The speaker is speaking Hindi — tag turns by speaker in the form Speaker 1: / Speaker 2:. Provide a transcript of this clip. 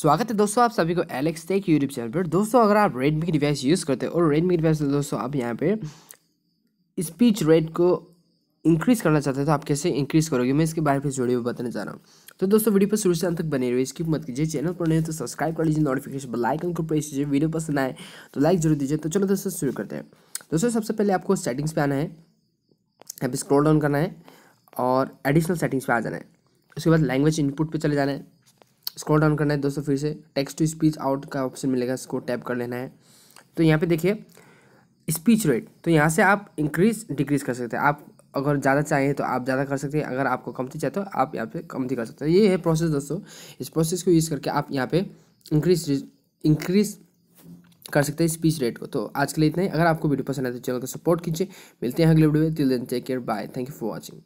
Speaker 1: स्वागत है दोस्तों आप सभी को एलेक्स टेक यूट्यूब चैनल पर दोस्तों अगर आप रेडमी की डिवाइस यूज़ करते हो और रेडमी डिवाइस दोस्तों आप यहाँ पे स्पीच रेट को इंक्रीज़ करना चाहते हैं तो आप कैसे इंक्रीज़ करोगे मैं इसके बारे में जोड़े हुए बताने जा रहा हूँ तो दोस्तों वीडियो पर शुरू से अंत तक बने रहिए स्किप मत कीजिए चैनल पर नहीं तो सब्सक्राइब कर लीजिए नोटिफिकेशन बेल आइकन को प्रेस कीजिए वीडियो पसंद आए तो लाइक जरूर दीजिए तो चलो दोस्तों शुरू करते हैं दोस्तों सबसे पहले आपको सेटिंग्स पे आना है यहाँ स्क्रॉल डाउन करना है और एडिशनल सेटिंग्स पे आ जाना है उसके बाद लैंग्वेज इनपुट पे चले जाना है स्क्रॉल डाउन करना है दोस्तों फिर से टेक्स्ट टू स्पीच आउट का ऑप्शन मिलेगा इसको टैप कर लेना है तो यहाँ पे देखिए स्पीच रेट तो यहाँ से आप इंक्रीज डिक्रीज कर सकते हैं आप अगर ज़्यादा चाहें तो आप ज़्यादा कर सकते हैं अगर आपको कमती चाहिए तो आप यहाँ पे कमती कर सकते हैं ये है प्रोसेस दोस्तों इस प्रोसेस को यूज़ करके आप यहाँ पे इंक्रीज इंक्रीज कर सकते हैं स्पीच रेट को तो आज के लिए इतना ही अगर आपको वीडियो पसंद आए तो चैनल को सपोर्ट कीजिए मिलते हैं अगले वीडियो में तिल दिन take care bye thank you for watching